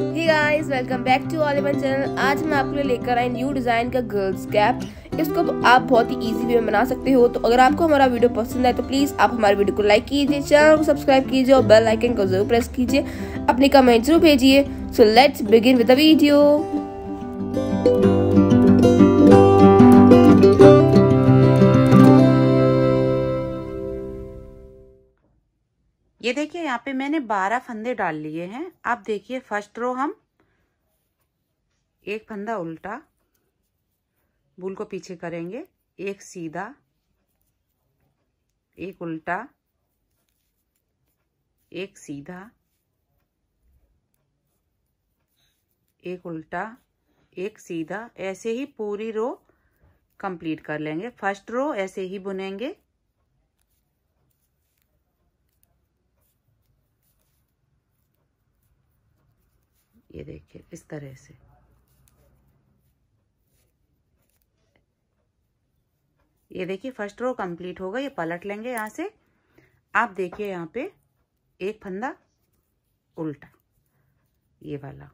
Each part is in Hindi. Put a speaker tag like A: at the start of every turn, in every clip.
A: guys welcome back to our channel आज मैं आपके लिए लेकर आई न्यू डिज़ाइन का गर्ल्स कैप इसको आप बहुत ही इजी वे में बना सकते हो तो अगर आपको हमारा वीडियो पसंद आए तो प्लीज़ आप हमारे वीडियो को लाइक कीजिए चैनल को सब्सक्राइब कीजिए और बेल आइकन को जरूर प्रेस कीजिए अपने कमेंट जरूर भेजिए so let's begin with the video ये देखिए यहाँ पे मैंने बारह फंदे डाल लिए हैं आप देखिए फर्स्ट रो हम एक फंदा उल्टा बुल को पीछे करेंगे एक सीधा एक उल्टा एक सीधा एक उल्टा एक सीधा ऐसे ही पूरी रो कंप्लीट कर लेंगे फर्स्ट रो ऐसे ही बुनेंगे ये देखिए इस तरह से ये देखिए फर्स्ट रो कंप्लीट होगा ये पलट लेंगे यहाँ से आप देखिए यहाँ पे एक फंदा उल्टा ये वाला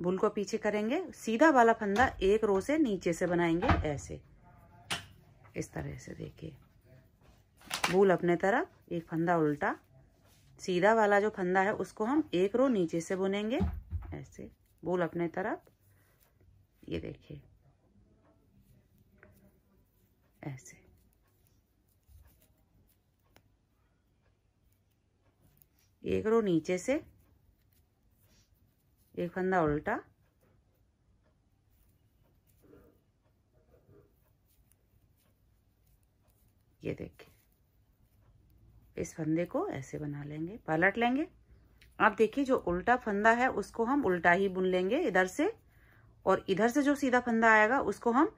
A: बुल को पीछे करेंगे सीधा वाला फंदा एक रो से नीचे से बनाएंगे ऐसे इस तरह से देखिए बुल अपने तरफ एक फंदा उल्टा सीधा वाला जो फंदा है उसको हम एक रो नीचे से बुनेंगे ऐसे बोल अपने तरफ ये देखिए ऐसे एक रो नीचे से एक फंदा उल्टा ये देखिए इस फंदे को ऐसे बना लेंगे पलट लेंगे आप देखिए जो उल्टा फंदा है उसको हम उल्टा ही बुन लेंगे इधर से और इधर से जो सीधा फंदा आएगा उसको हम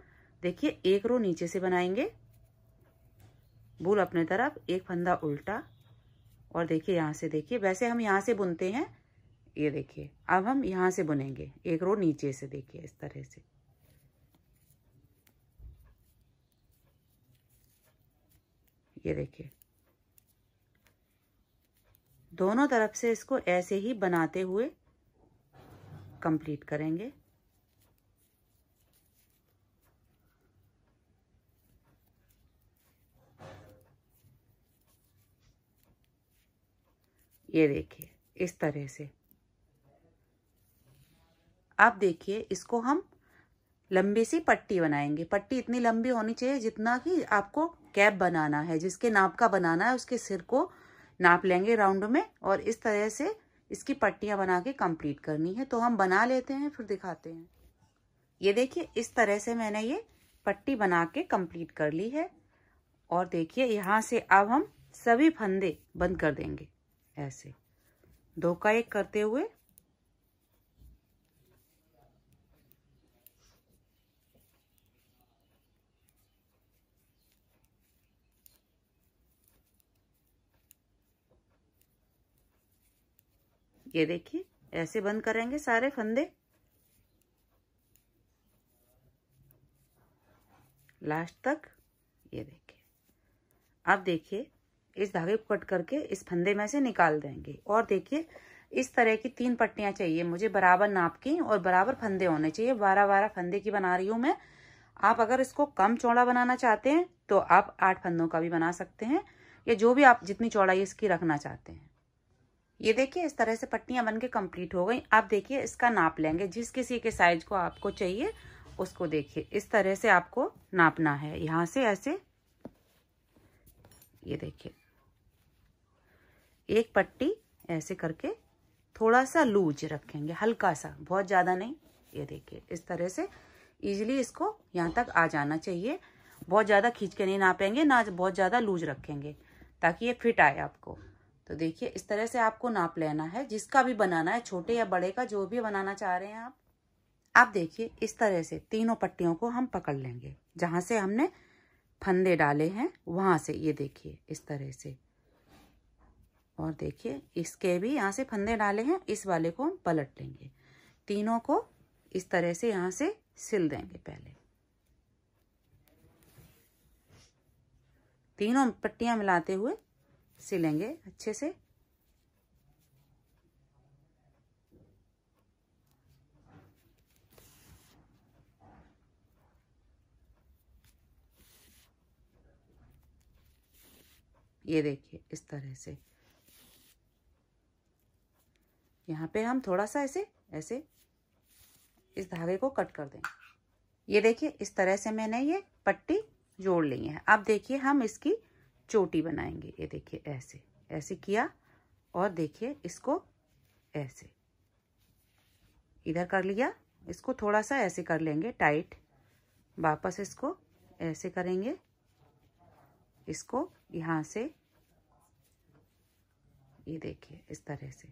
A: देखिए एक रो नीचे से बनाएंगे बुल अपने तरफ एक फंदा उल्टा और देखिए यहाँ से देखिए वैसे हम यहाँ से बुनते हैं ये देखिए अब हम यहाँ से बुनेंगे एक रो नीचे से देखिए इस तरह से ये देखिए दोनों तरफ से इसको ऐसे ही बनाते हुए कंप्लीट करेंगे ये देखिए इस तरह से अब देखिए इसको हम लंबी सी पट्टी बनाएंगे पट्टी इतनी लंबी होनी चाहिए जितना कि आपको कैप बनाना है जिसके नाप का बनाना है उसके सिर को नाप लेंगे राउंड में और इस तरह से इसकी पट्टियां बना के कंप्लीट करनी है तो हम बना लेते हैं फिर दिखाते हैं ये देखिए इस तरह से मैंने ये पट्टी बना के कंप्लीट कर ली है और देखिए यहाँ से अब हम सभी फंदे बंद कर देंगे ऐसे दो का एक करते हुए ये देखिए ऐसे बंद करेंगे सारे फंदे लास्ट तक ये देखिए अब देखिए इस धागे को कट करके इस फंदे में से निकाल देंगे और देखिए इस तरह की तीन पट्टियां चाहिए मुझे बराबर नाप की और बराबर फंदे होने चाहिए बारह बारह फंदे की बना रही हूं मैं आप अगर इसको कम चौड़ा बनाना चाहते हैं तो आप आठ फंदों का भी बना सकते हैं या जो भी आप जितनी चौड़ाई इसकी रखना चाहते हैं ये देखिए इस तरह से पट्टियां बन के कंप्लीट हो गई आप देखिए इसका नाप लेंगे जिस किसी के साइज को आपको चाहिए उसको देखिए इस तरह से आपको नापना है यहाँ से ऐसे ये देखिए एक पट्टी ऐसे करके थोड़ा सा लूज रखेंगे हल्का सा बहुत ज़्यादा नहीं ये देखिए इस तरह से इजीली इसको यहाँ तक आ जाना चाहिए बहुत ज़्यादा खींच के नहीं नापेंगे ना बहुत ज़्यादा लूज रखेंगे ताकि ये फिट आए आपको तो देखिए इस तरह से आपको नाप लेना है जिसका भी बनाना है छोटे या बड़े का जो भी बनाना चाह रहे हैं आप आप देखिए इस तरह से तीनों पट्टियों को हम पकड़ लेंगे जहां से हमने फंदे डाले हैं वहां से ये देखिए इस तरह से और देखिए इसके भी यहाँ से फंदे डाले हैं इस वाले को हम पलट लेंगे तीनों को इस तरह से यहाँ से सिल देंगे पहले तीनों पट्टियां मिलाते हुए सिलेंगे अच्छे से ये देखिए इस तरह से यहाँ पे हम थोड़ा सा ऐसे ऐसे इस धागे को कट कर देंगे ये देखिए इस तरह से मैंने ये पट्टी जोड़ ली है अब देखिए हम इसकी चोटी बनाएंगे ये देखिए ऐसे ऐसे किया और देखिए इसको ऐसे इधर कर लिया इसको थोड़ा सा ऐसे कर लेंगे टाइट वापस इसको ऐसे करेंगे इसको यहाँ से ये देखिए इस तरह से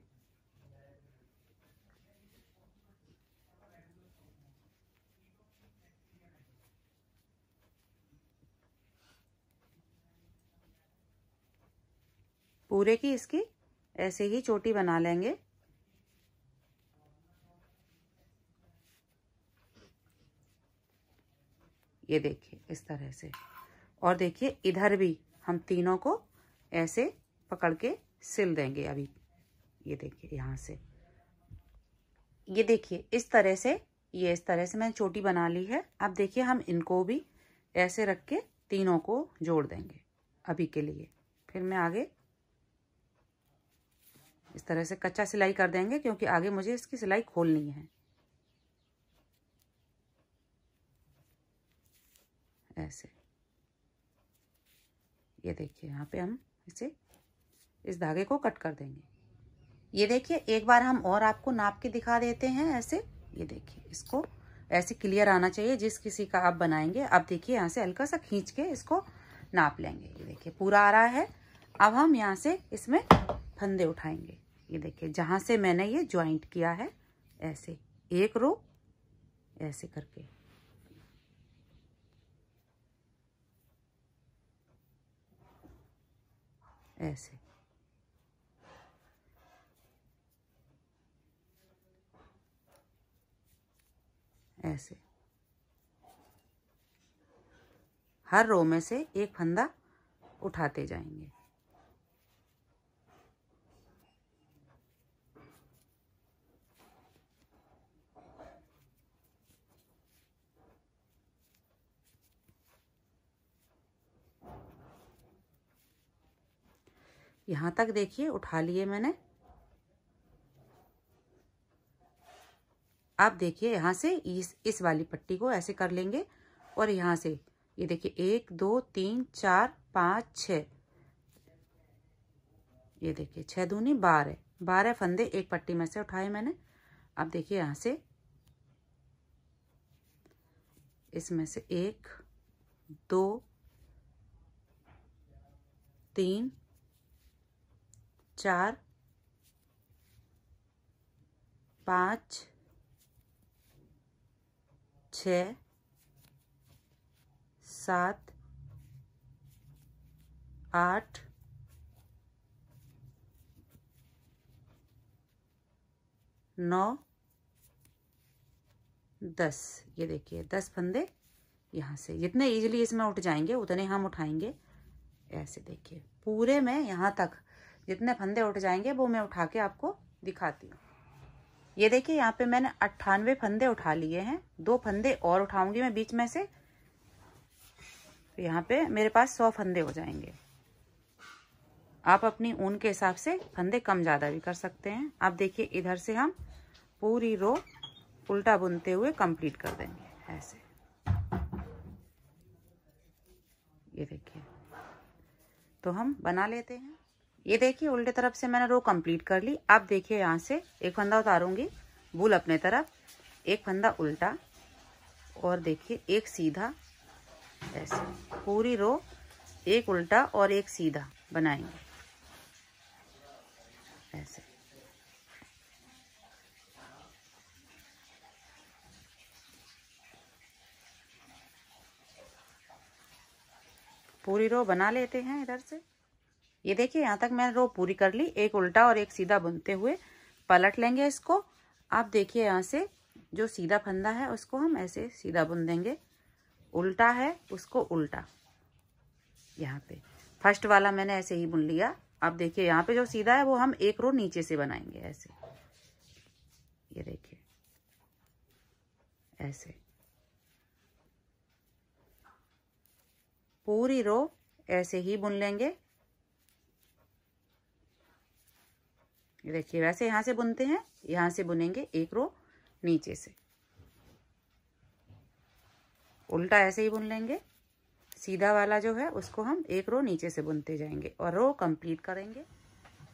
A: पूरे की इसकी ऐसे ही चोटी बना लेंगे ये देखिए इस तरह से और देखिए इधर भी हम तीनों को ऐसे पकड़ के सिल देंगे अभी ये देखिए यहाँ से ये देखिए इस तरह से ये इस तरह से मैंने चोटी बना ली है अब देखिए हम इनको भी ऐसे रख के तीनों को जोड़ देंगे अभी के लिए फिर मैं आगे इस तरह से कच्चा सिलाई कर देंगे क्योंकि आगे मुझे इसकी सिलाई खोलनी है ऐसे ये देखिए यहाँ पे हम इसे इस धागे को कट कर देंगे ये देखिए एक बार हम और आपको नाप के दिखा देते हैं ऐसे ये देखिए इसको ऐसे क्लियर आना चाहिए जिस किसी का आप बनाएंगे अब देखिए यहाँ से हल्का सा खींच के इसको नाप लेंगे ये देखिए पूरा आ रहा है अब हम यहाँ से इसमें फंदे उठाएंगे ये देखिए जहाँ से मैंने ये ज्वाइंट किया है ऐसे एक रो ऐसे करके ऐसे ऐसे हर रो में से एक फंदा उठाते जाएंगे यहाँ तक देखिए उठा लिए मैंने आप देखिए यहाँ से इस इस वाली पट्टी को ऐसे कर लेंगे और यहाँ से ये देखिए एक दो तीन चार पाँच छ ये देखिए छः दूनी बारह बारह फंदे एक पट्टी में से उठाए मैंने अब देखिए यहाँ से इसमें से एक दो तीन चार पाँच छ सात आठ नौ दस ये देखिए दस फंदे यहाँ से जितने इजीली इसमें उठ जाएंगे उतने हम उठाएंगे ऐसे देखिए पूरे में यहाँ तक जितने फंदे उठ जाएंगे वो मैं उठा के आपको दिखाती हूँ ये देखिए यहाँ पे मैंने अट्ठानवे फंदे उठा लिए हैं दो फंदे और उठाऊंगी मैं बीच में से तो यहाँ पे मेरे पास सौ फंदे हो जाएंगे आप अपनी ऊन के हिसाब से फंदे कम ज़्यादा भी कर सकते हैं आप देखिए इधर से हम पूरी रो उल्टा बुनते हुए कंप्लीट कर देंगे ऐसे ये देखिए तो हम बना लेते हैं ये देखिए उल्टे तरफ से मैंने रो कंप्लीट कर ली अब देखिए यहाँ से एक फंदा उतारूंगी बुल अपने तरफ एक फंदा उल्टा और देखिए एक सीधा ऐसे पूरी रो एक उल्टा और एक सीधा बनाएंगे ऐसे पूरी रो बना लेते हैं इधर से ये देखिए यहाँ तक मैंने रो पूरी कर ली एक उल्टा और एक सीधा बुनते हुए पलट लेंगे इसको आप देखिए यहाँ से जो सीधा फंदा है उसको हम ऐसे सीधा बुन देंगे उल्टा है उसको उल्टा यहाँ पे फर्स्ट वाला मैंने ऐसे ही बुन लिया आप देखिए यहाँ पे जो सीधा है वो हम एक रो नीचे से बनाएंगे ऐसे ये देखिए ऐसे पूरी रो ऐसे ही बुन लेंगे ये देखिए वैसे यहाँ से बुनते हैं यहाँ से बुनेंगे एक रो नीचे से उल्टा ऐसे ही बुन लेंगे सीधा वाला जो है उसको हम एक रो नीचे से बुनते जाएंगे और रो कंप्लीट करेंगे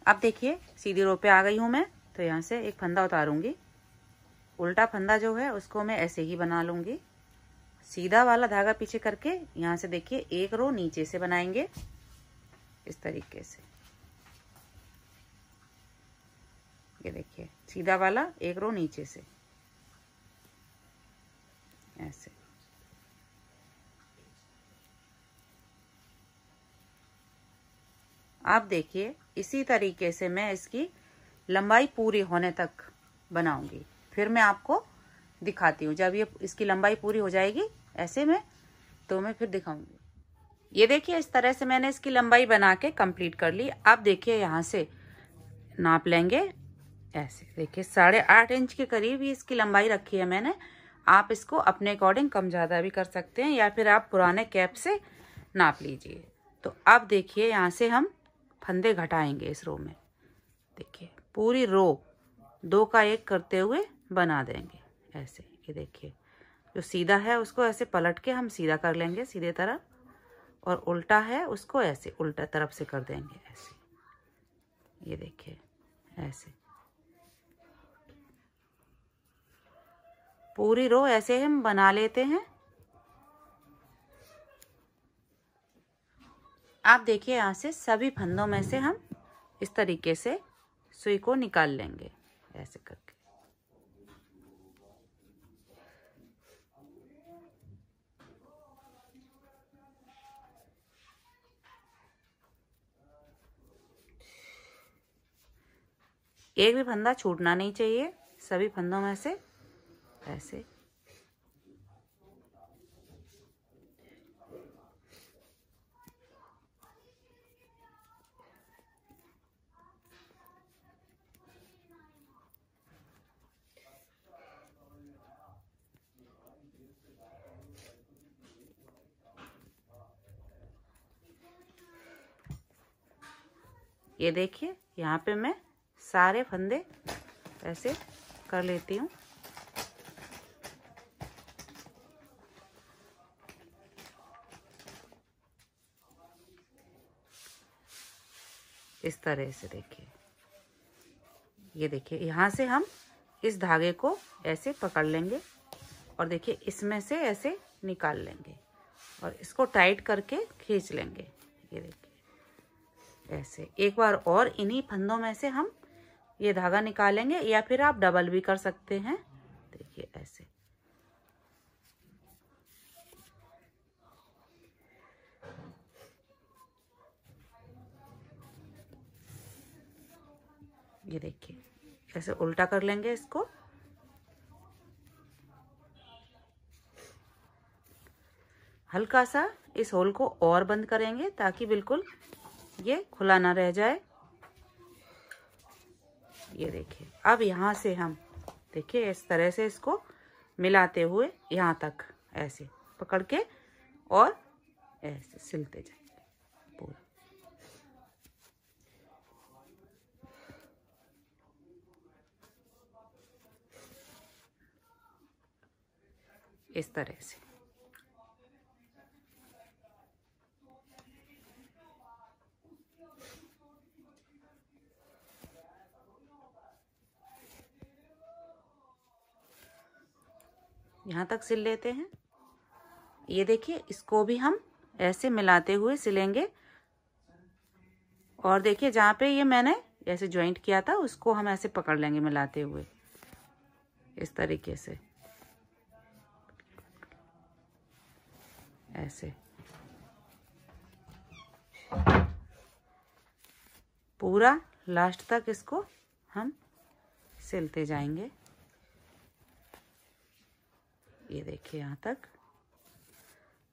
A: अब देखिए सीधी रो पे आ गई हूँ मैं तो यहाँ से एक फंदा उतारूंगी उल्टा फंदा जो है उसको मैं ऐसे ही बना लूंगी सीधा वाला धागा पीछे करके यहाँ से देखिए एक रो नीचे से बनाएंगे इस तरीके से करके देखिए सीधा वाला एक रो नीचे से ऐसे आप देखिए इसी तरीके से मैं इसकी लंबाई पूरी होने तक बनाऊंगी फिर मैं आपको दिखाती हूँ जब ये इसकी लंबाई पूरी हो जाएगी ऐसे में तो मैं फिर दिखाऊंगी ये देखिए इस तरह से मैंने इसकी लंबाई बना के कंप्लीट कर ली आप देखिए यहाँ से नाप लेंगे ऐसे देखिए साढ़े आठ इंच के करीब ही इसकी लंबाई रखी है मैंने आप इसको अपने अकॉर्डिंग कम ज़्यादा भी कर सकते हैं या फिर आप पुराने कैप से नाप लीजिए तो अब देखिए यहाँ से हम फंदे घटाएंगे इस रो में देखिए पूरी रो दो का एक करते हुए बना देंगे ऐसे ये देखिए जो सीधा है उसको ऐसे पलट के हम सीधा कर लेंगे सीधे तरफ और उल्टा है उसको ऐसे उल्टा तरफ से कर देंगे ऐसे ये देखिए ऐसे पूरी रो ऐसे हम बना लेते हैं आप देखिए यहाँ से सभी फंदों में से हम इस तरीके से सुई को निकाल लेंगे ऐसे करके एक भी फंदा छूटना नहीं चाहिए सभी फंदों में से ऐसे ये देखिए यहाँ पे मैं सारे फंदे ऐसे कर लेती हूँ इस तरह से देखिए ये देखिए यहाँ से हम इस धागे को ऐसे पकड़ लेंगे और देखिए इसमें से ऐसे निकाल लेंगे और इसको टाइट करके खींच लेंगे ये देखिए ऐसे एक बार और इन्हीं फंदों में से हम ये धागा निकालेंगे या फिर आप डबल भी कर सकते हैं ये देखिए ऐसे उल्टा कर लेंगे इसको हल्का सा इस होल को और बंद करेंगे ताकि बिल्कुल ये खुला ना रह जाए ये देखिए अब यहां से हम देखिए इस तरह से इसको मिलाते हुए यहाँ तक ऐसे पकड़ के और ऐसे सिलते जाए इस तरह से यहाँ तक सिल लेते हैं ये देखिए इसको भी हम ऐसे मिलाते हुए सिलेंगे और देखिए जहाँ पे ये मैंने ऐसे ज्वाइंट किया था उसको हम ऐसे पकड़ लेंगे मिलाते हुए इस तरीके से ऐसे पूरा लास्ट तक इसको हम सिलते जाएंगे ये देखिए यहाँ तक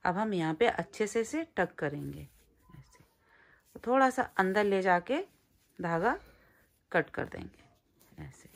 A: अब हम यहाँ पे अच्छे से इसे टक करेंगे ऐसे थोड़ा सा अंदर ले जाके धागा कट कर देंगे ऐसे